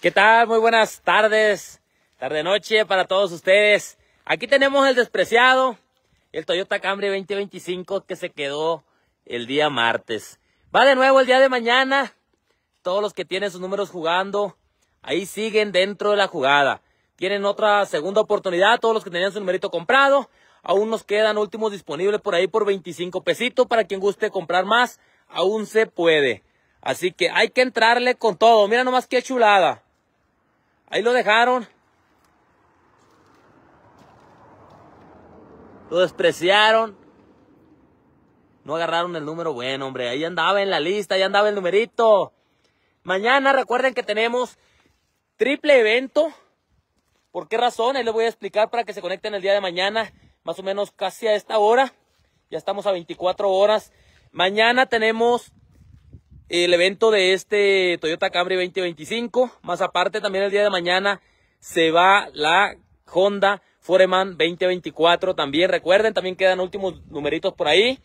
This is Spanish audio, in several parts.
¿Qué tal? Muy buenas tardes, tarde noche para todos ustedes. Aquí tenemos el despreciado, el Toyota Camry 2025 que se quedó el día martes. Va de nuevo el día de mañana. Todos los que tienen sus números jugando, ahí siguen dentro de la jugada. Tienen otra segunda oportunidad, todos los que tenían su numerito comprado. Aún nos quedan últimos disponibles por ahí por 25 pesitos. Para quien guste comprar más, aún se puede. Así que hay que entrarle con todo. Mira nomás qué chulada. Ahí lo dejaron. Lo despreciaron. No agarraron el número bueno, hombre. Ahí andaba en la lista, ahí andaba el numerito. Mañana recuerden que tenemos triple evento. ¿Por qué razón? Ahí les voy a explicar para que se conecten el día de mañana, más o menos casi a esta hora. Ya estamos a 24 horas. Mañana tenemos el evento de este Toyota Camry 2025. Más aparte, también el día de mañana se va la Honda Foreman 2024. También recuerden, también quedan últimos numeritos por ahí.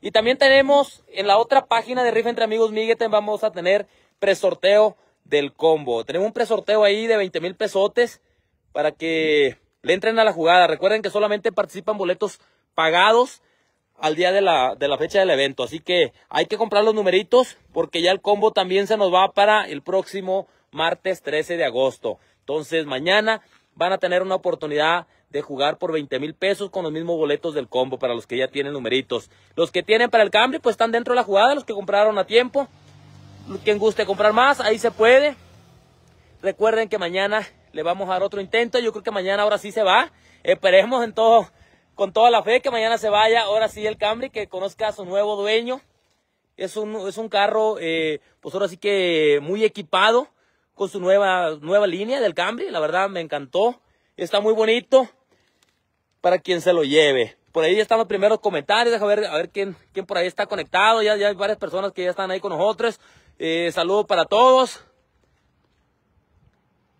Y también tenemos en la otra página de Rifa Entre Amigos Miguel, vamos a tener presorteo del combo. Tenemos un presorteo ahí de 20 mil pesotes para que le entren a la jugada. Recuerden que solamente participan boletos pagados al día de la, fecha del evento. Así que hay que comprar los numeritos porque ya el combo también se nos va para el próximo martes 13 de agosto. Entonces mañana van a tener una oportunidad de jugar por 20 mil pesos con los mismos boletos del combo para los que ya tienen numeritos. Los que tienen para el cambio pues están dentro de la jugada, los que compraron a tiempo. Quien guste comprar más, ahí se puede. Recuerden que mañana le vamos a dar otro intento. Yo creo que mañana ahora sí se va. Esperemos en todo con toda la fe que mañana se vaya, ahora sí el Camry, que conozca a su nuevo dueño. Es un, es un carro, eh, pues ahora sí que muy equipado con su nueva, nueva línea del Camry. La verdad me encantó. Está muy bonito para quien se lo lleve. Por ahí ya están los primeros comentarios. Deja ver, a ver quién, por ahí está conectado. Ya, hay varias personas que ya están ahí con nosotros. Eh, saludos para todos.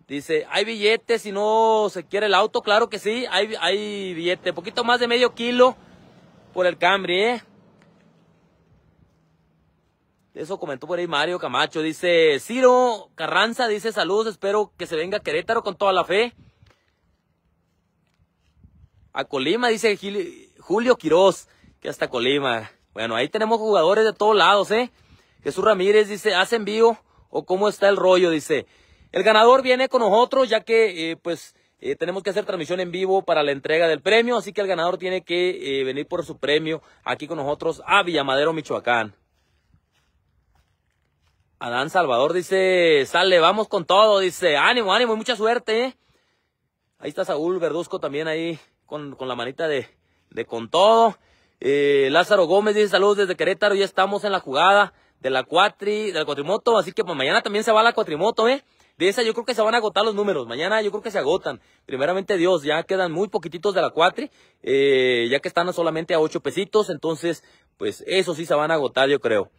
Dice, ¿hay billetes si no se quiere el auto? Claro que sí, hay, hay billete. Poquito más de medio kilo por el Cambri, ¿eh? Eso comentó por ahí Mario Camacho. Dice, Ciro Carranza dice, saludos, espero que se venga Querétaro con toda la fe. A Colima, dice Julio Quiroz, que hasta Colima. Bueno, ahí tenemos jugadores de todos lados, ¿eh? Jesús Ramírez dice, hacen vivo o cómo está el rollo? Dice, el ganador viene con nosotros ya que eh, pues eh, tenemos que hacer transmisión en vivo para la entrega del premio, así que el ganador tiene que eh, venir por su premio aquí con nosotros a Villamadero, Michoacán. Adán Salvador dice, sale, vamos con todo, dice, ánimo, ánimo, mucha suerte. Ahí está Saúl Verduzco también ahí con, la manita de, de con todo. Lázaro Gómez dice saludos desde Querétaro, ya estamos en la jugada de la cuatri, de la cuatrimoto, así que pues, mañana también se va la cuatrimoto, ¿eh? De esa yo creo que se van a agotar los números. Mañana yo creo que se agotan. Primeramente Dios, ya quedan muy poquititos de la cuatri, eh, ya que están solamente a ocho pesitos. Entonces, pues eso sí se van a agotar, yo creo.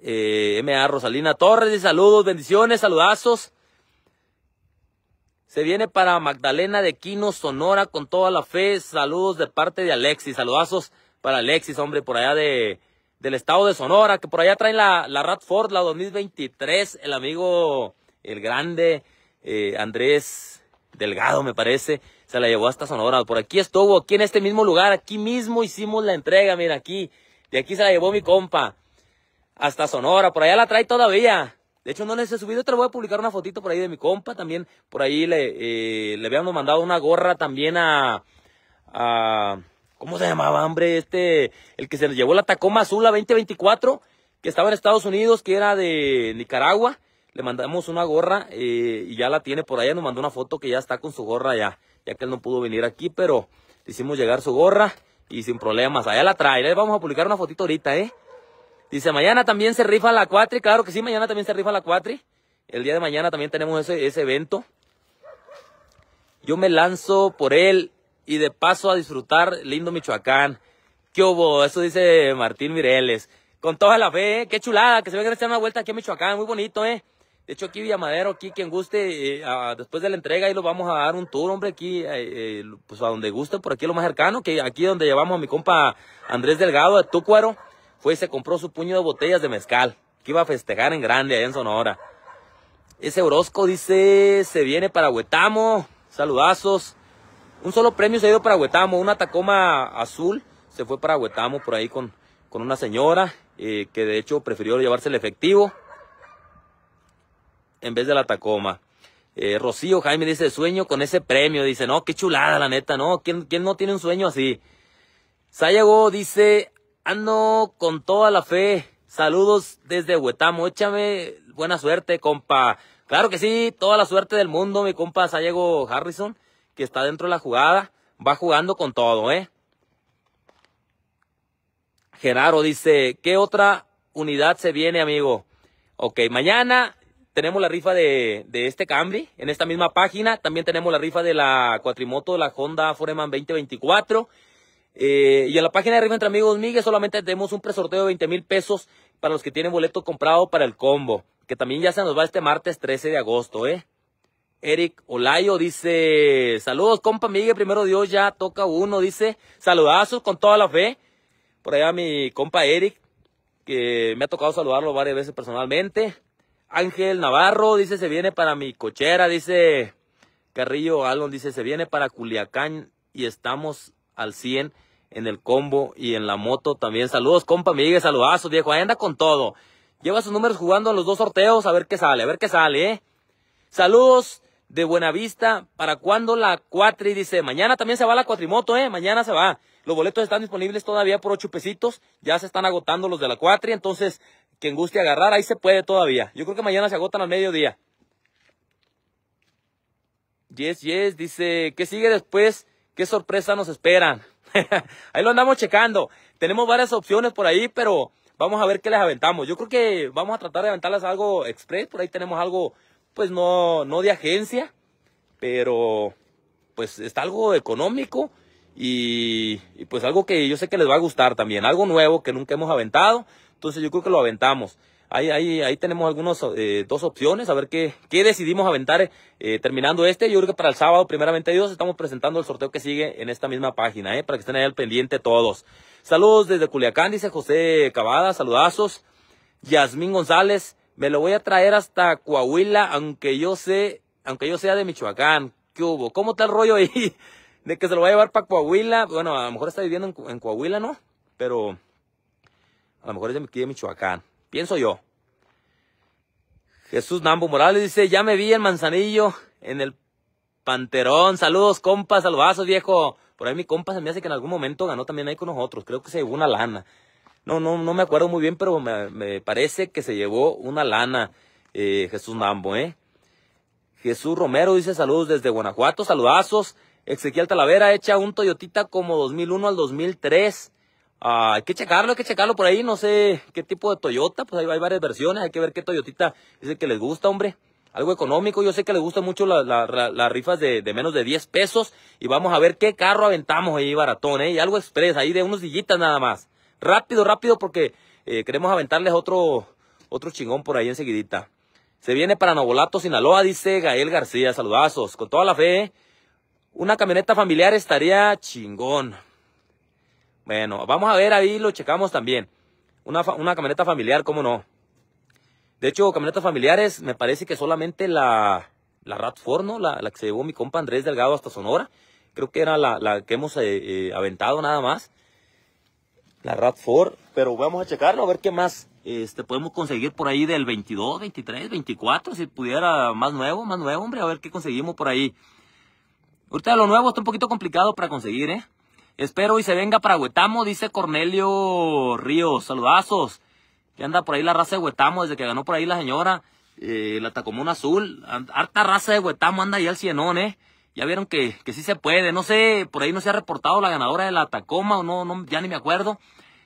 Eh, MA Rosalina Torres, saludos, bendiciones, saludazos. Se viene para Magdalena de Quino, Sonora, con toda la fe. Saludos de parte de Alexis, saludazos para Alexis, hombre, por allá de, del estado de Sonora, que por allá traen la, la Radford, la 2023, el amigo, el grande eh, Andrés Delgado, me parece, se la llevó hasta Sonora. Por aquí estuvo, aquí en este mismo lugar, aquí mismo hicimos la entrega, mira, aquí, de aquí se la llevó mi compa, hasta Sonora, por allá la trae todavía. De hecho, no les he subido, te voy a publicar una fotito por ahí de mi compa también. Por ahí le, eh, le habíamos mandado una gorra también a ¿Cómo se llamaba, hombre? Este, el que se nos llevó la Tacoma Azul la 2024, que estaba en Estados Unidos, que era de Nicaragua. Le mandamos una gorra eh, y ya la tiene por allá. Nos mandó una foto que ya está con su gorra ya, ya que él no pudo venir aquí, pero le hicimos llegar su gorra y sin problemas. Allá la trae. Le vamos a publicar una fotito ahorita, ¿eh? Dice, mañana también se rifa la cuatri. Claro que sí, mañana también se rifa la cuatri. El día de mañana también tenemos ese, ese evento. Yo me lanzo por él y de paso a disfrutar lindo Michoacán. ¿Qué hubo? Eso dice Martín Mireles. Con toda la fe, ¿eh? qué chulada, que se vengan a echar una vuelta aquí a Michoacán, muy bonito, ¿eh? De hecho, aquí Villamadero, aquí quien guste, eh, después de la entrega, ahí lo vamos a dar un tour, hombre, aquí, eh, pues a donde guste, por aquí lo más cercano, que aquí donde llevamos a mi compa Andrés Delgado de Túcuaro, fue y se compró su puño de botellas de mezcal, que iba a festejar en grande, allá en Sonora. Ese Orozco dice, se viene para Huetamo, saludazos un solo premio se ha ido para Huetamo, una Tacoma azul se fue para Huetamo por ahí con, con una señora eh, que de hecho prefirió llevarse el efectivo en vez de la Tacoma. Eh, Rocío Jaime dice, sueño con ese premio. Dice, no, qué chulada la neta, no, ¿quién, quién no tiene un sueño así? Sayago dice, ando ah, con toda la fe. Saludos desde Huetamo, échame buena suerte, compa. Claro que sí, toda la suerte del mundo, mi compa Sayago Harrison que está dentro de la jugada, va jugando con todo, ¿eh? Genaro dice, ¿qué otra unidad se viene, amigo? Ok, mañana tenemos la rifa de, este Camry en esta misma página. También tenemos la rifa de la cuatrimoto, de la Honda Foreman 2024. Eh, y en la página de arriba, Entre Amigos Miguel solamente tenemos un presorteo de 20 mil pesos para los que tienen boleto comprado para el combo, que también ya se nos va este martes 13 de agosto, ¿eh? Eric Olayo dice, saludos compa Miguel, primero Dios ya toca uno, dice, saludazos con toda la fe. Por allá mi compa Eric, que me ha tocado saludarlo varias veces personalmente. Ángel Navarro dice, se viene para mi cochera, dice Carrillo Alon, dice, se viene para Culiacán y estamos al 100 en el combo y en la moto también. Saludos compa Miguel, saludazos viejo, ahí anda con todo. Lleva sus números jugando a los dos sorteos, a ver qué sale, a ver qué sale, eh. Saludos de Buenavista. ¿Para cuándo la cuatri? Dice, mañana también se va la cuatrimoto, ¿eh? Mañana se va. Los boletos están disponibles todavía por ocho pesitos. Ya se están agotando los de la cuatri. Entonces, quien guste agarrar, ahí se puede todavía. Yo creo que mañana se agotan al mediodía. Yes, yes, dice, ¿qué sigue después? ¿Qué sorpresa nos esperan? ahí lo andamos checando. Tenemos varias opciones por ahí, pero vamos a ver qué les aventamos. Yo creo que vamos a tratar de aventarles algo express. Por ahí tenemos algo pues no, no de agencia, pero pues está algo económico y, pues algo que yo sé que les va a gustar también, algo nuevo que nunca hemos aventado, entonces yo creo que lo aventamos. Ahí, ahí, ahí tenemos algunas eh, dos opciones, a ver qué, qué decidimos aventar eh, terminando este. Yo creo que para el sábado, primeramente Dios, estamos presentando el sorteo que sigue en esta misma página, eh, para que estén ahí al pendiente todos. Saludos desde Culiacán, dice José Cavada, saludazos. Yasmín González, me lo voy a traer hasta Coahuila, aunque yo sé, aunque yo sea de Michoacán. ¿Qué hubo? ¿Cómo está el rollo ahí? De que se lo va a llevar para Coahuila. Bueno, a lo mejor está viviendo en, Coahuila, ¿no? Pero a lo mejor es de de Michoacán. Pienso yo. Jesús Nambo Morales dice, ya me vi en Manzanillo, en el Panterón. Saludos, compas, saludazos, viejo. Por ahí mi compa se me hace que en algún momento ganó también ahí con nosotros. Creo que se llevó una lana. No, no, no me acuerdo muy bien, pero me, parece que se llevó una lana eh, Jesús Mambo, ¿eh? Jesús Romero dice saludos desde Guanajuato, saludazos. Ezequiel Talavera echa un Toyotita como 2001 al 2003. Ah, hay que checarlo, hay que checarlo por ahí, no sé qué tipo de Toyota, pues ahí hay varias versiones, hay que ver qué Toyotita dice que les gusta, hombre. Algo económico, yo sé que les gustan mucho las rifas de, menos de 10 pesos y vamos a ver qué carro aventamos ahí baratón, ¿eh? Y algo express, ahí de unos sillitas nada más. Rápido, rápido, porque eh, queremos aventarles otro, otro chingón por ahí enseguidita. Se viene para Novolato, Sinaloa, dice Gael García. Saludazos. Con toda la fe, una camioneta familiar estaría chingón. Bueno, vamos a ver ahí, lo checamos también. Una, una camioneta familiar, cómo no. De hecho, camionetas familiares, me parece que solamente la, la rat La, que se llevó mi compa Andrés Delgado hasta Sonora. Creo que era la, la que hemos eh, eh, aventado nada más. La RAV4, pero vamos a checarlo a ver qué más este, podemos conseguir por ahí del 22, 23, 24, si pudiera más nuevo, más nuevo, hombre, a ver qué conseguimos por ahí. Ahorita lo nuevo está un poquito complicado para conseguir, ¿eh? Espero y se venga para Huetamo, dice Cornelio Ríos. Saludazos. Que anda por ahí la raza de Huetamo desde que ganó por ahí la señora. Eh, la Tacomuna Azul. Harta raza de Huetamo anda ahí al cienón, ¿eh? ya vieron que, que sí se puede. No sé, por ahí no se ha reportado la ganadora de la Tacoma o no, no ya ni me acuerdo.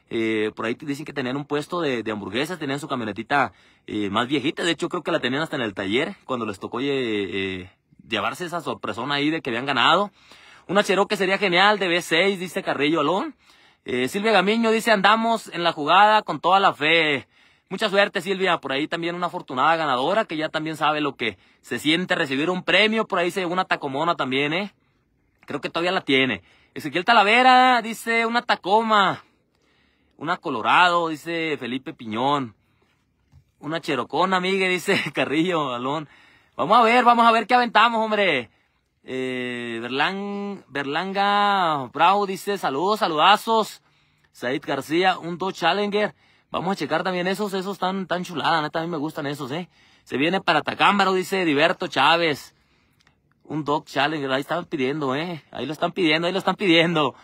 Eh, por ahí dicen que tenían un puesto de, hamburguesas, tenían su camionetita eh, más viejita. De hecho, creo que la tenían hasta en el taller cuando les tocó eh, llevarse esa sorpresa ahí de que habían ganado. Una Cherokee sería genial de B6, dice Carrillo Alón. Silvia Gamiño dice, andamos en la jugada con toda la fe. Mucha suerte, Silvia. Por ahí también una afortunada ganadora que ya también sabe lo que se siente recibir un premio. Por ahí se una tacomona también, ¿eh? Creo que todavía la tiene. Ezequiel Talavera dice una tacoma. Una Colorado, dice Felipe Piñón. Una Cherocona, Miguel, dice Carrillo, Balón. Vamos a ver, vamos a ver qué aventamos, hombre. Eh, Berlanga Bravo dice saludos, saludazos. Said García, un dos Challenger. Vamos a checar también esos, esos están tan chuladas, neta, a mí me gustan esos, ¿eh? Se viene para Atacámbaro, dice diverto Chávez. Un Dog Challenger, ahí están pidiendo, ¿eh? Ahí lo están pidiendo, ahí lo están pidiendo.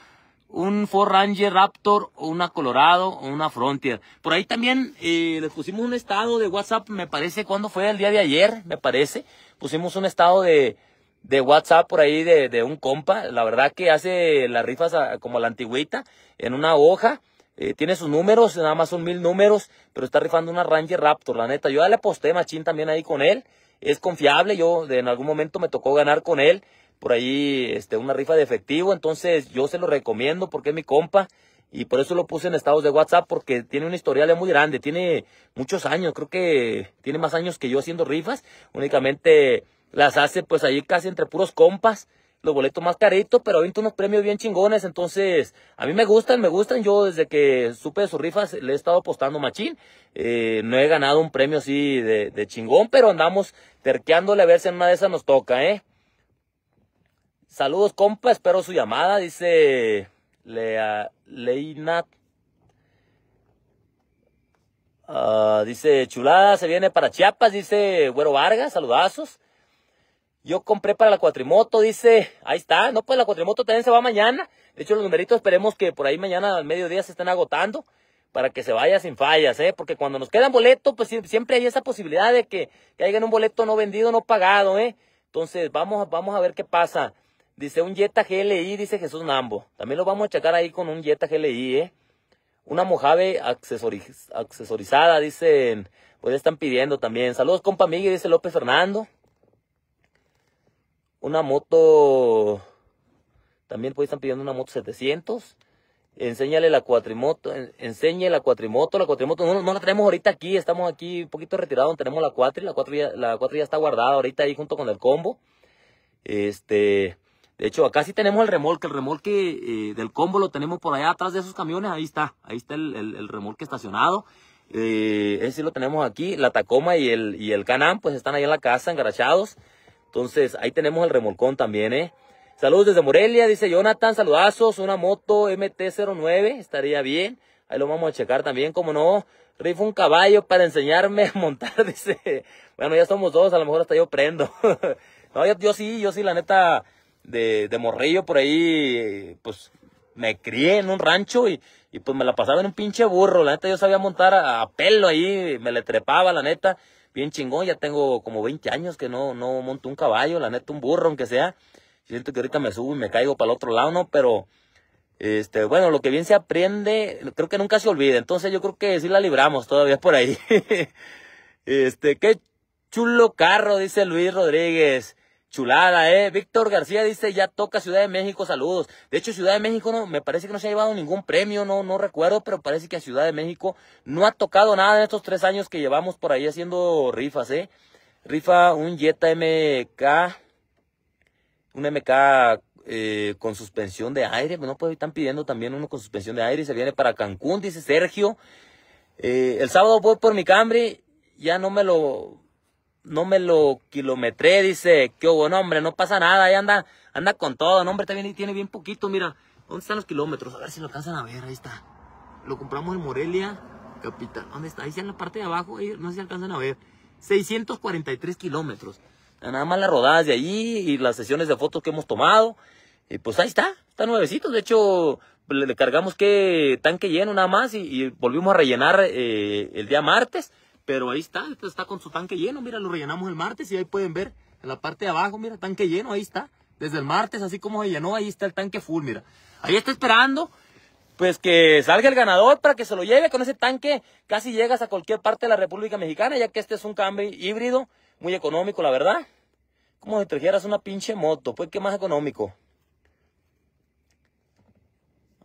Un Ford Ranger Raptor, una Colorado o una Frontier. Por ahí también eh, les pusimos un estado de WhatsApp, me parece, ¿cuándo fue? El día de ayer, me parece. Pusimos un estado de, WhatsApp por ahí de, un compa. La verdad que hace las rifas como la antigüita, en una hoja. Eh, tiene sus números, nada más son mil números, pero está rifando una Ranger Raptor, la neta. Yo ya le aposté machín también ahí con él. Es confiable, yo en algún momento me tocó ganar con él por ahí este, una rifa de efectivo. Entonces yo se lo recomiendo porque es mi compa. Y por eso lo puse en estados de WhatsApp porque tiene una historial muy grande, tiene muchos años, creo que tiene más años que yo haciendo rifas, únicamente las hace pues ahí casi entre puros compas los boletos más caritos, pero ahorita unos premios bien chingones, entonces a mí me gustan, me gustan, yo desde que supe de sus rifas le he estado apostando machín, eh, no he ganado un premio así de, chingón, pero andamos terqueándole a ver si en una de esas nos toca, ¿eh? Saludos compa, espero su llamada, dice Lea, Leinat. Ah, dice Chulada, se viene para Chiapas, dice Güero Vargas, saludazos. Yo compré para la cuatrimoto, dice. Ahí está. No, pues la cuatrimoto también se va mañana. De hecho, los numeritos esperemos que por ahí mañana al mediodía se estén agotando para que se vaya sin fallas, ¿eh? Porque cuando nos quedan boletos, pues siempre hay esa posibilidad de que caigan un boleto no vendido, no pagado, ¿eh? Entonces, vamos, vamos a ver qué pasa. Dice un Jetta GLI, dice Jesús Nambo. También lo vamos a checar ahí con un Jetta GLI, ¿eh? Una Mojave accesorizada, dicen. Pues están pidiendo también. Saludos, compa Miguel, dice López Fernando. Una moto, también pues están pidiendo una moto 700. Enséñale la cuatrimoto, enseñe la cuatrimoto, la cuatrimoto no, la tenemos ahorita aquí, estamos aquí un poquito retirados, tenemos la cuatri, la cuatri ya, la ya está guardada ahorita ahí junto con el combo. Este, de hecho, acá sí tenemos el remolque. El remolque eh, del combo lo tenemos por allá atrás de esos camiones. Ahí está. Ahí está el, remolque estacionado. Eh, ese sí lo tenemos aquí. La Tacoma y el, y el Canam, pues están ahí en la casa, engarachados. Entonces, ahí tenemos el remolcón también, ¿eh? Saludos desde Morelia, dice Jonathan, saludazos, una moto MT-09, estaría bien. Ahí lo vamos a checar también, como no. Rifa un caballo para enseñarme a montar, dice. Bueno, ya somos dos, a lo mejor hasta yo prendo. no, yo, sí, yo sí, la neta, de, morrillo por ahí, pues me crié en un rancho y, pues me la pasaba en un pinche burro. La neta, yo sabía montar a, a pelo ahí, me le trepaba, la neta bien chingón. Ya tengo como 20 años que no, no monto un caballo, la neta, un burro, aunque sea. Siento que ahorita me subo y me caigo para el otro lado, ¿no? Pero, este, bueno, lo que bien se aprende, creo que nunca se olvida. Entonces yo creo que sí la libramos todavía por ahí. este, qué chulo carro, dice Luis Rodríguez. Chulada, eh. Víctor García dice, ya toca Ciudad de México, saludos. De hecho, Ciudad de México no, me parece que no se ha llevado ningún premio, no, no recuerdo, pero parece que a Ciudad de México no ha tocado nada en estos tres años que llevamos por ahí haciendo rifas, eh. Rifa un Jetta MK, un MK eh, con suspensión de aire, pues no pues están pidiendo también uno con suspensión de aire, y se viene para Cancún, dice Sergio. Eh, el sábado voy por mi cambre, ya no me lo, no me lo kilometré, dice. Qué bueno, hombre, no pasa nada. Ahí anda, anda con todo. No, hombre, también tiene bien poquito, mira. ¿Dónde están los kilómetros? A ver si lo alcanzan a ver, ahí está. Lo compramos en Morelia, capital. ¿Dónde está? Ahí está en la parte de abajo, ahí, no si alcanzan a ver. 643 kilómetros. Nada más las rodadas de allí y las sesiones de fotos que hemos tomado. pues ahí está, está nuevecito. De hecho, le, cargamos que tanque lleno nada más y, volvimos a rellenar eh, el día martes. Pero ahí está, está con su tanque lleno. Mira, lo rellenamos el martes y ahí pueden ver en la parte de abajo, mira, tanque lleno, ahí está. Desde el martes, así como se llenó, ahí está el tanque full, mira. Ahí está esperando, pues que salga el ganador para que se lo lleve. Con ese tanque casi llegas a cualquier parte de la República Mexicana, ya que este es un cambio híbrido, muy económico, la verdad. Como si trajeras una pinche moto, pues qué más económico.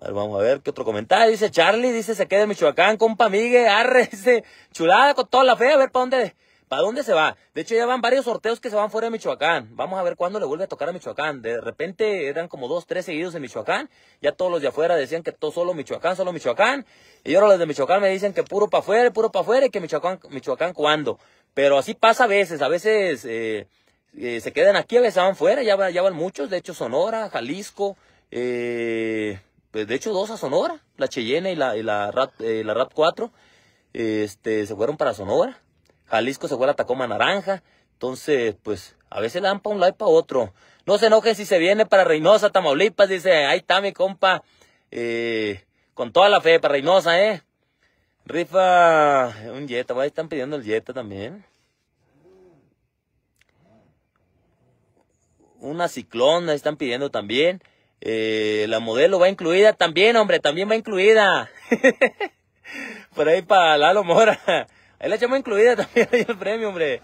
A vamos a ver qué otro comentario. Dice Charlie, dice, se queda en Michoacán, compa Migue, arre, chulada con toda la fe, a ver para dónde, para dónde se va. De hecho, ya van varios sorteos que se van fuera de Michoacán. Vamos a ver cuándo le vuelve a tocar a Michoacán. De repente eran como dos, tres seguidos en Michoacán. Ya todos los de afuera decían que todo solo Michoacán, solo Michoacán. Y ahora los de Michoacán me dicen que puro para afuera, puro para afuera y que Michoacán, Michoacán cuándo. Pero así pasa a veces, a veces... Eh, eh, se quedan aquí, a veces van fuera, ya, ya van muchos, de hecho Sonora, Jalisco, eh, pues de hecho dos a Sonora, la Cheyenne y la, rap la, 4, eh, este, se fueron para Sonora. Jalisco se fue a la Tacoma Naranja. Entonces, pues, a veces le dan para un lado y para otro. No se enoje si se viene para Reynosa, Tamaulipas, dice, ahí está mi compa. Eh, con toda la fe para Reynosa, ¿eh? Rifa un Jetta, están pidiendo el Jetta también. Una ciclona están pidiendo también. Eh, la modelo va incluida también, hombre, también va incluida. Por ahí para Lalo Mora. Ahí la echamos incluida también el premio, hombre.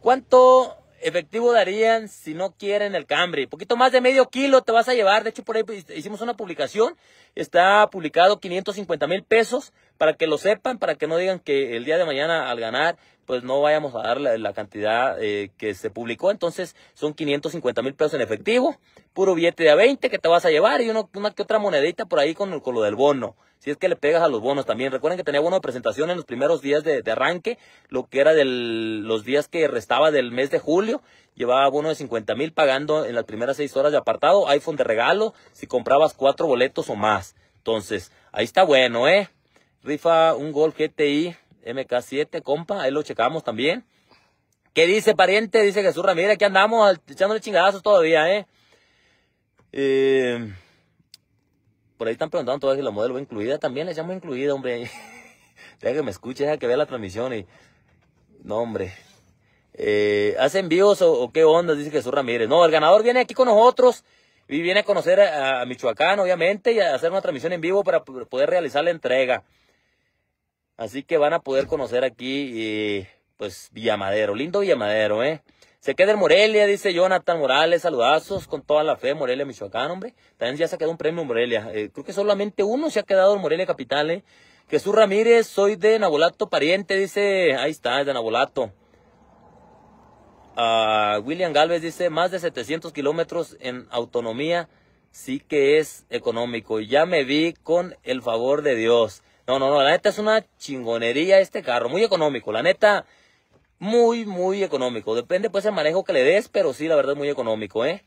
¿Cuánto Efectivo darían si no quieren el cambre, Poquito más de medio kilo te vas a llevar. De hecho, por ahí pues, hicimos una publicación. Está publicado 550 mil pesos para que lo sepan, para que no digan que el día de mañana al ganar, pues no vayamos a dar la, cantidad eh, que se publicó. Entonces, son 550 mil pesos en efectivo puro billete de a 20 que te vas a llevar y una que otra monedita por ahí con, con, lo del bono. Si es que le pegas a los bonos también. Recuerden que tenía bono de presentación en los primeros días de, arranque, lo que era de los días que restaba del mes de julio. Llevaba bono de 50 mil pagando en las primeras seis horas de apartado, iPhone de regalo, si comprabas cuatro boletos o más. Entonces, ahí está bueno, ¿eh? Rifa un gol GTI MK7, compa, ahí lo checamos también. ¿Qué dice, pariente? Dice Jesús Ramírez, aquí andamos echándole chingazos todavía, ¿eh? Eh, por ahí están preguntando todavía si la modelo va incluida. También le llamo incluida, hombre. deja que me escuche, deja que vea la transmisión y... No, hombre. Eh, ¿Hace o, qué onda? Dice Jesús Ramírez. No, el ganador viene aquí con nosotros y viene a conocer a, Michoacán, obviamente, y a hacer una transmisión en vivo para poder realizar la entrega. Así que van a poder conocer aquí, eh, pues, Villamadero. Lindo Villamadero, ¿eh? Se queda en Morelia, dice Jonathan Morales, saludazos con toda la fe, Morelia, Michoacán, hombre. También ya se ha quedado un premio en Morelia. Eh, creo que solamente uno se ha quedado en Morelia Capital, eh. Jesús Ramírez, soy de Nabolato, pariente, dice. Ahí está, es de Nabolato. Ah, William Galvez dice, más de 700 kilómetros en autonomía, sí que es económico. Ya me vi con el favor de Dios. No, no, no, la neta es una chingonería este carro, muy económico. La neta, muy, muy económico. Depende pues el manejo que le des, pero sí, la verdad, muy económico, ¿eh?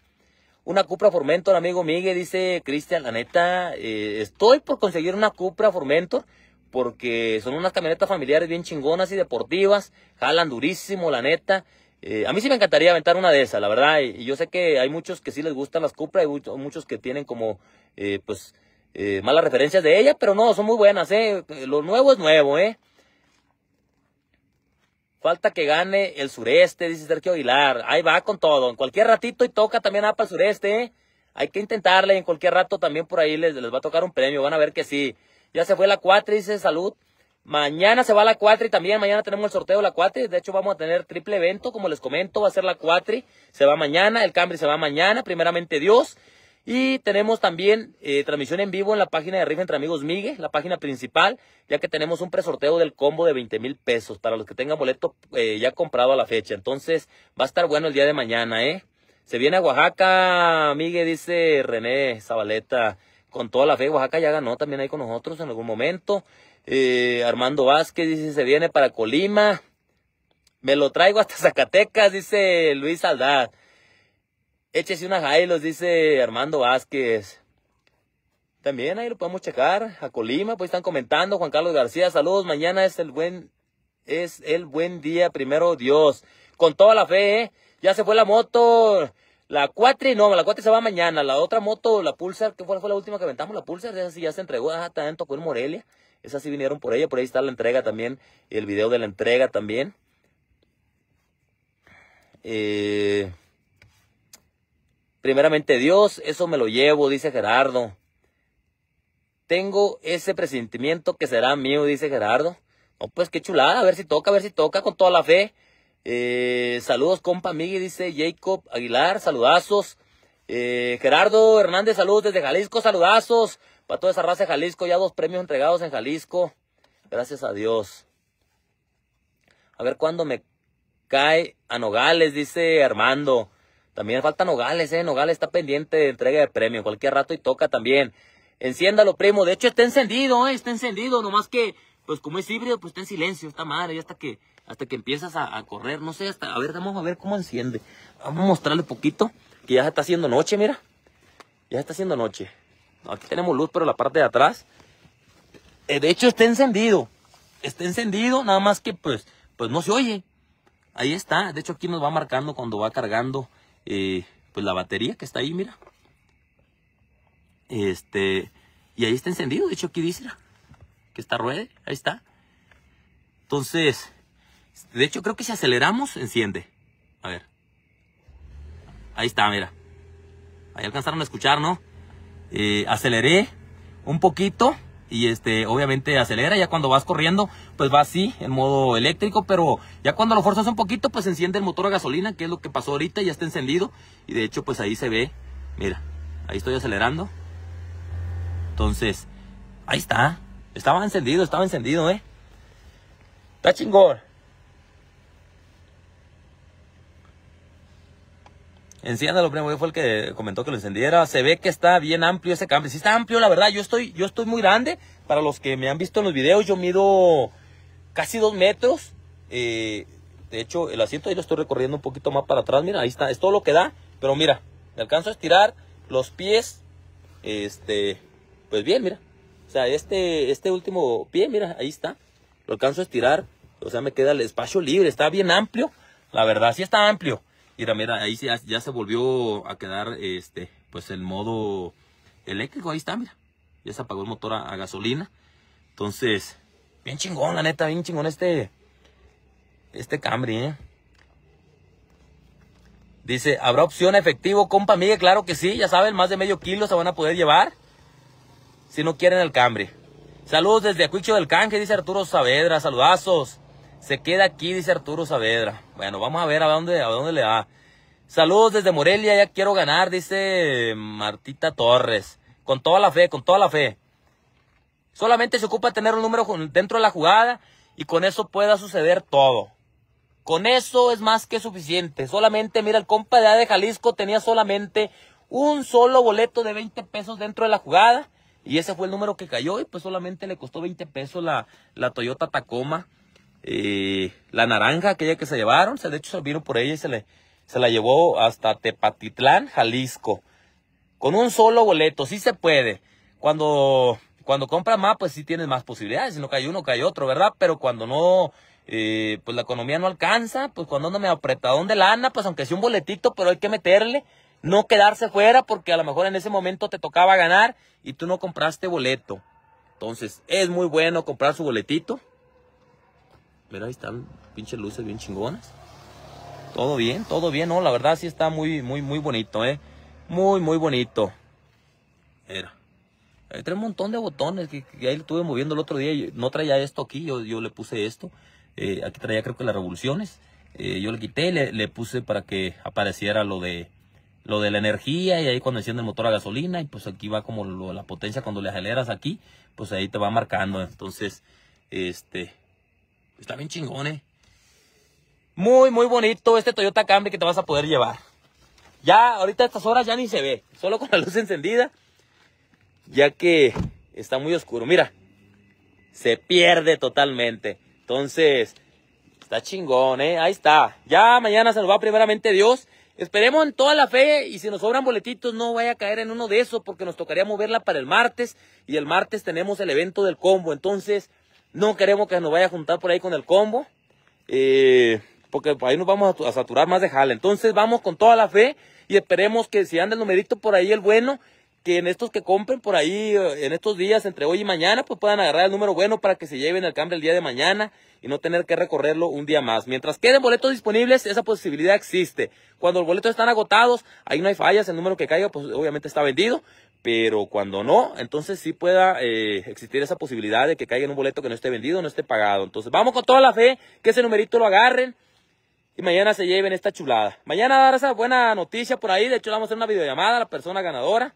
Una Cupra Formentor, amigo Miguel, dice Cristian, la neta, eh, estoy por conseguir una Cupra Formentor porque son unas camionetas familiares bien chingonas y deportivas, jalan durísimo, la neta. Eh, a mí sí me encantaría aventar una de esas, la verdad. Y, yo sé que hay muchos que sí les gustan las Cupra, hay muchos que tienen como, eh, pues, malas referencias de ellas, pero no, son muy buenas, ¿eh? Lo nuevo es nuevo, ¿eh? Falta que gane el sureste, dice Sergio Aguilar. Ahí va con todo. En cualquier ratito y toca también para el sureste. ¿eh? Hay que intentarle. En cualquier rato también por ahí les, les, va a tocar un premio. Van a ver que sí. Ya se fue la 4, dice salud. Mañana se va la 4 y también mañana tenemos el sorteo de la 4. De hecho, vamos a tener triple evento. Como les comento, va a ser la 4. Se va mañana. El cambio se va mañana. Primeramente Dios. Y tenemos también eh, transmisión en vivo en la página de Rifa Entre Amigos Migue, la página principal, ya que tenemos un presorteo del combo de 20 mil pesos para los que tengan boleto eh, ya comprado a la fecha. Entonces va a estar bueno el día de mañana, ¿eh? Se viene a Oaxaca, Migue, dice René Zabaleta. Con toda la fe, Oaxaca ya ganó también ahí con nosotros en algún momento. Eh, Armando Vázquez dice, se viene para Colima. Me lo traigo hasta Zacatecas, dice Luis Aldad. Échese una los dice Armando Vázquez. También ahí lo podemos checar. A Colima, pues están comentando. Juan Carlos García, saludos. Mañana es el buen, es el buen día, primero Dios. Con toda la fe, ¿eh? Ya se fue la moto. La y no, la 4 se va mañana. La otra moto, la Pulsar, que fue, la última que aventamos, la Pulsar, esa sí ya se entregó. Ajá, también tocó en Morelia. Esa sí vinieron por ella. Por ahí está la entrega también. El video de la entrega también. Eh. Primeramente Dios, eso me lo llevo, dice Gerardo. Tengo ese presentimiento que será mío, dice Gerardo. No, pues qué chulada, a ver si toca, a ver si toca con toda la fe. Eh, saludos, compa Miguel, dice Jacob Aguilar, saludazos. Eh, Gerardo Hernández, saludos desde Jalisco, saludazos. Para toda esa raza de Jalisco, ya dos premios entregados en Jalisco. Gracias a Dios. A ver cuándo me cae a Nogales, dice Armando. También falta Nogales, ¿eh? Nogales está pendiente de entrega de premio. Cualquier rato y toca también. Enciéndalo, primo. De hecho, está encendido, ¿eh? Está encendido. Nomás que, pues como es híbrido, pues está en silencio. Está madre. Y hasta que, hasta que empiezas a, correr. No sé, hasta. A ver, vamos a ver cómo enciende. Vamos a mostrarle poquito. Que ya se está haciendo noche, mira. Ya está haciendo noche. Aquí tenemos luz, pero la parte de atrás. Eh, de hecho, está encendido. Está encendido, nada más que, pues, pues no se oye. Ahí está. De hecho, aquí nos va marcando cuando va cargando. Eh, pues la batería que está ahí, mira. Este, y ahí está encendido, de hecho aquí dice que está ruede, ahí está. Entonces, de hecho creo que si aceleramos, enciende. A ver. Ahí está, mira. Ahí alcanzaron a escuchar, ¿no? Eh, aceleré un poquito y este obviamente acelera ya cuando vas corriendo pues va así en modo eléctrico pero ya cuando lo forzas un poquito pues enciende el motor a gasolina que es lo que pasó ahorita ya está encendido y de hecho pues ahí se ve mira ahí estoy acelerando entonces ahí está estaba encendido estaba encendido eh está chingón enciéndalo, primero, que fue el que comentó que lo encendiera. Se ve que está bien amplio ese cambio. Si está amplio, la verdad, yo estoy, yo estoy muy grande. Para los que me han visto en los videos, yo mido casi dos metros. Eh, de hecho, el asiento ahí lo estoy recorriendo un poquito más para atrás. Mira, ahí está, es todo lo que da. Pero mira, me alcanzo a estirar los pies. Este, pues bien, mira. O sea, este, este último pie, mira, ahí está. Lo alcanzo a estirar. O sea, me queda el espacio libre. Está bien amplio. La verdad, sí está amplio. Mira, mira, ahí ya, se volvió a quedar este, pues el modo eléctrico. Ahí está, mira. Ya se apagó el motor a, gasolina. Entonces, bien chingón, la neta, bien chingón este, este cambre, ¿eh? Dice, ¿habrá opción efectivo, compa Miguel? Claro que sí, ya saben, más de medio kilo se van a poder llevar. Si no quieren el cambre. Saludos desde Acuicho del Canje, dice Arturo Saavedra, saludazos. Se queda aquí, dice Arturo Saavedra. Bueno, vamos a ver a dónde, a dónde le va. Saludos desde Morelia, ya quiero ganar, dice Martita Torres. Con toda la fe, con toda la fe. Solamente se ocupa tener un número dentro de la jugada y con eso pueda suceder todo. Con eso es más que suficiente. Solamente, mira, el compa de, de Jalisco tenía solamente un solo boleto de 20 pesos dentro de la jugada. Y ese fue el número que cayó y pues solamente le costó 20 pesos la, la Toyota Tacoma la naranja, aquella que se llevaron, se, de hecho se vino por ella y se, le, se la llevó hasta Tepatitlán, Jalisco. Con un solo boleto, sí se puede. Cuando, cuando compras más, pues sí tienes más posibilidades. Si no cae uno, cae otro, ¿verdad? Pero cuando no, eh, pues la economía no alcanza, pues cuando no me apretadón de lana, pues aunque sea un boletito, pero hay que meterle, no quedarse fuera, porque a lo mejor en ese momento te tocaba ganar y tú no compraste boleto. Entonces, es muy bueno comprar su boletito ahí están pinches luces bien chingonas. Todo bien, todo bien, ¿no? La verdad sí está muy, muy, muy bonito, ¿eh? Muy, muy bonito. Mira. Ahí eh, trae un montón de botones que, ahí lo estuve moviendo el otro día. no traía esto aquí, yo, yo le puse esto. Eh, aquí traía creo que las revoluciones. Eh, yo le quité, le, puse para que apareciera lo de lo de la energía y ahí cuando enciende el motor a gasolina y pues aquí va como la potencia cuando le aceleras aquí, pues ahí te va marcando. Entonces, este, Está bien chingón, eh. Muy, muy bonito este Toyota Camry que te vas a poder llevar. Ya, ahorita a estas horas ya ni se ve. Solo con la luz encendida. Ya que está muy oscuro. Mira, se pierde totalmente. Entonces, está chingón, ¿eh? Ahí está. Ya mañana se nos va primeramente Dios. Esperemos en toda la fe y si nos sobran boletitos no vaya a caer en uno de esos porque nos tocaría moverla para el martes y el martes tenemos el evento del combo. Entonces, no queremos que nos vaya a juntar por ahí con el combo. Eh, porque ahí nos vamos a, saturar más de jala. Entonces vamos con toda la fe y esperemos que si anda el numerito por ahí el bueno, que en estos que compren por ahí, eh, en estos días, entre hoy y mañana, pues puedan agarrar el número bueno para que se lleven el cambio el día de mañana y no tener que recorrerlo un día más. Mientras queden boletos disponibles, esa posibilidad existe. Cuando los boletos están agotados, ahí no hay fallas, el número que caiga, pues obviamente está vendido pero cuando no, entonces sí pueda eh, existir esa posibilidad de que caiga en un boleto que no esté vendido, no esté pagado. Entonces vamos con toda la fe, que ese numerito lo agarren y mañana se lleven esta chulada. Mañana dar esa buena noticia por ahí, de hecho le vamos a hacer una videollamada a la persona ganadora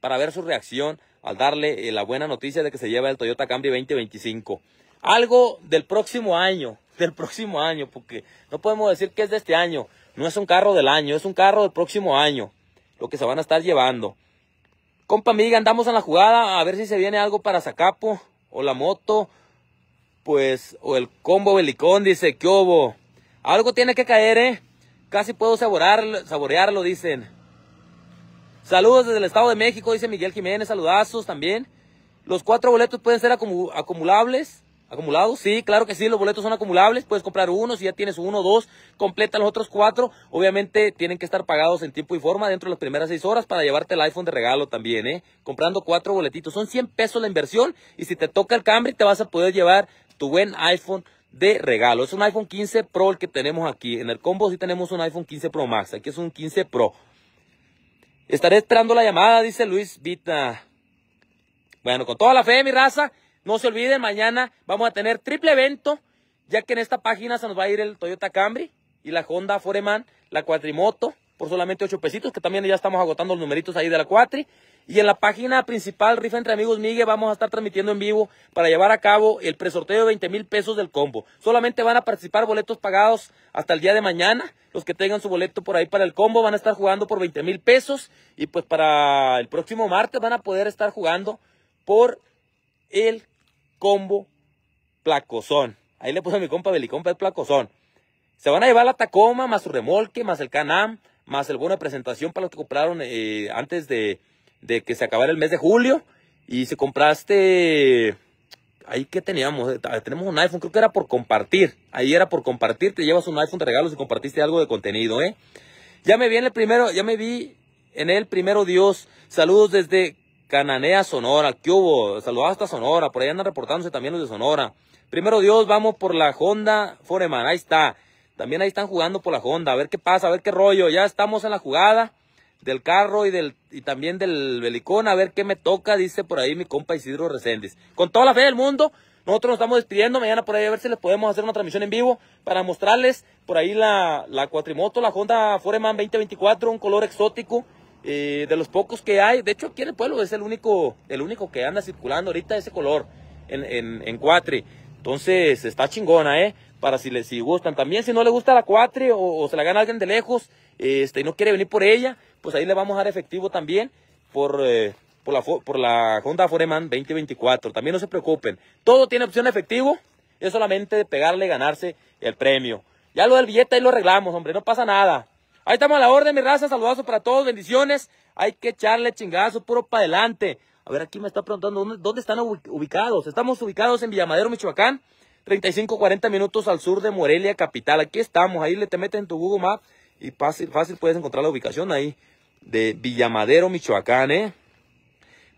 para ver su reacción al darle eh, la buena noticia de que se lleva el Toyota Camry 2025. Algo del próximo año, del próximo año, porque no podemos decir que es de este año. No es un carro del año, es un carro del próximo año, lo que se van a estar llevando. Compa amiga, andamos a la jugada a ver si se viene algo para Zacapo o la moto, pues, o el combo belicón, dice, ¿qué Algo tiene que caer, ¿eh? Casi puedo saborearlo, saborearlo, dicen. Saludos desde el Estado de México, dice Miguel Jiménez, saludazos también. Los cuatro boletos pueden ser acumulables ¿Acumulados? Sí, claro que sí, los boletos son acumulables, puedes comprar uno, si ya tienes uno, dos, completa los otros cuatro, obviamente tienen que estar pagados en tiempo y forma dentro de las primeras seis horas para llevarte el iPhone de regalo también, ¿eh? Comprando cuatro boletitos, son 100 pesos la inversión y si te toca el cambio te vas a poder llevar tu buen iPhone de regalo. Es un iPhone 15 Pro el que tenemos aquí, en el combo sí tenemos un iPhone 15 Pro Max, aquí es un 15 Pro. Estaré esperando la llamada, dice Luis Vita. Bueno, con toda la fe, mi raza, no se olviden, mañana vamos a tener triple evento, ya que en esta página se nos va a ir el Toyota Camry y la Honda Foreman, la cuatrimoto, por solamente 8 pesitos, que también ya estamos agotando los numeritos ahí de la cuatri. Y en la página principal, Rifa Entre Amigos Migue, vamos a estar transmitiendo en vivo para llevar a cabo el presorteo de 20 mil pesos del combo. Solamente van a participar boletos pagados hasta el día de mañana. Los que tengan su boleto por ahí para el combo van a estar jugando por 20 mil pesos. Y pues para el próximo martes van a poder estar jugando por el combo placozón. Ahí le puse a mi compa Belicompa el placozón. Se van a llevar la Tacoma, más su remolque, más el Canam, más el bono de presentación para los que compraron eh, antes de, que se acabara el mes de julio. Y si compraste... Ahí que teníamos, eh, ah, tenemos un iPhone, creo que era por compartir. Ahí era por compartir, te llevas un iPhone de regalo si compartiste algo de contenido, ¿eh? Ya me vi en el primero, ya me vi en el primero Dios. Saludos desde Cananea, Sonora. ¿Qué hubo? Saludos hasta Sonora. Por ahí andan reportándose también los de Sonora. Primero Dios, vamos por la Honda Foreman. Ahí está. También ahí están jugando por la Honda. A ver qué pasa, a ver qué rollo. Ya estamos en la jugada del carro y también del belicón. A ver qué me toca, dice por ahí mi compa Isidro Reséndiz. Con toda la fe del mundo, nosotros nos estamos despidiendo. Mañana por ahí a ver si les podemos hacer una transmisión en vivo para mostrarles por ahí la, la cuatrimoto, la Honda Foreman 2024, un color exótico. Eh, de los pocos que hay, de hecho aquí en el pueblo es el único, el único que anda circulando ahorita ese color en, en, Entonces está chingona, ¿eh? Para si les gustan. También si no le gusta la cuatri o, se la gana alguien de lejos este, y no quiere venir por ella, pues ahí le vamos a dar efectivo también por, eh, por, la, por la Honda Foreman 2024. También no se preocupen. Todo tiene opción efectivo. Es solamente pegarle y ganarse el premio. Ya lo del billete ahí lo arreglamos, hombre. No pasa nada. Ahí estamos a la orden, mi raza. Saludazo para todos, bendiciones. Hay que echarle chingazo, puro para adelante. A ver, aquí me está preguntando dónde, están ubicados. Estamos ubicados en Villamadero, Michoacán. 35, 40 minutos al sur de Morelia, capital. Aquí estamos. Ahí le te metes en tu Google Maps y fácil, puedes encontrar la ubicación ahí de Villamadero, Michoacán, ¿eh?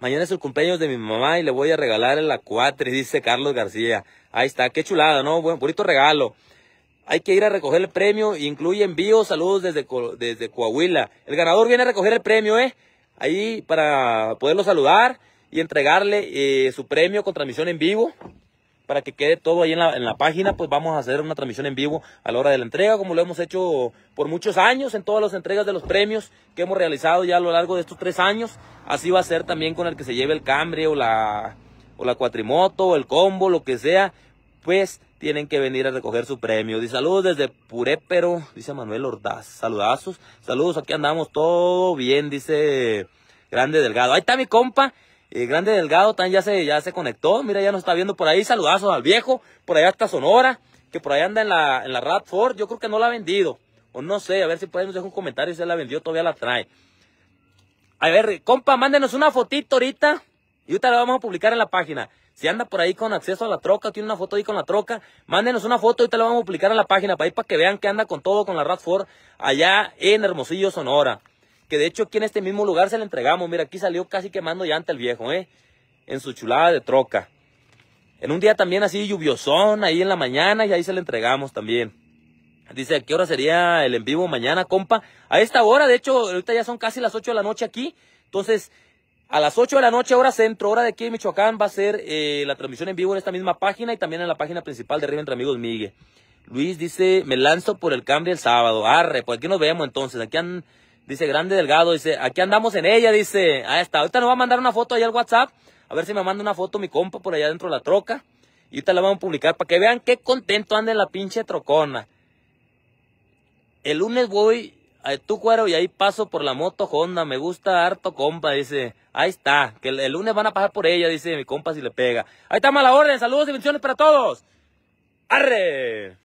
Mañana es el cumpleaños de mi mamá y le voy a regalar el A4, dice Carlos García. Ahí está, qué chulada, ¿no? Bueno, bonito regalo hay que ir a recoger el premio. Incluye envío, saludos desde, desde Coahuila. El ganador viene a recoger el premio, ¿eh? Ahí para poderlo saludar y entregarle eh, su premio con transmisión en vivo. Para que quede todo ahí en la, página, pues vamos a hacer una transmisión en vivo a la hora de la entrega, como lo hemos hecho por muchos años en todas las entregas de los premios que hemos realizado ya a lo largo de estos tres años. Así va a ser también con el que se lleve el cambre o la, o la cuatrimoto o el combo, lo que sea. Pues tienen que venir a recoger su premio. Dice saludos desde Purépero, dice Manuel Ordaz. Saludazos, saludos, aquí andamos todo bien, dice Grande Delgado. Ahí está mi compa, eh, Grande Delgado, tan ya se, ya se conectó, mira, ya nos está viendo por ahí. Saludazos al viejo, por allá está Sonora, que por allá anda en la, en la Radford, yo creo que no la ha vendido. O no sé, a ver si pueden nos dejar un comentario si se la vendió, todavía la trae. A ver, compa, mándenos una fotito ahorita y ahorita la vamos a publicar en la página. Si anda por ahí con acceso a la troca, tiene una foto ahí con la troca, mándenos una foto, te la vamos a publicar a la página para, para que vean que anda con todo, con la Radford, allá en Hermosillo, Sonora. Que de hecho aquí en este mismo lugar se le entregamos. Mira, aquí salió casi quemando ante el viejo, ¿eh? En su chulada de troca. En un día también así lluviosón, ahí en la mañana, y ahí se le entregamos también. Dice, ¿a qué hora sería el en vivo mañana, compa? A esta hora, de hecho, ahorita ya son casi las 8 de la noche aquí. Entonces, a las 8 de la noche, hora centro, hora de aquí en Michoacán, va a ser eh, la transmisión en vivo en esta misma página y también en la página principal de River Entre Amigos Miguel. Luis dice, me lanzo por el cambio el sábado. Arre, pues aquí nos vemos entonces. Aquí dice Grande Delgado, dice, aquí andamos en ella, dice. Ahí está. Ahorita nos va a mandar una foto allá al WhatsApp. A ver si me manda una foto mi compa por allá dentro de la troca. Y ahorita la vamos a publicar para que vean qué contento anda en la pinche trocona. El lunes voy tu eh, tú cuero y ahí paso por la moto Honda, me gusta harto compa, dice, ahí está, que el, lunes van a pasar por ella, dice mi compa si le pega. Ahí está mala orden, saludos y bendiciones para todos. Arre.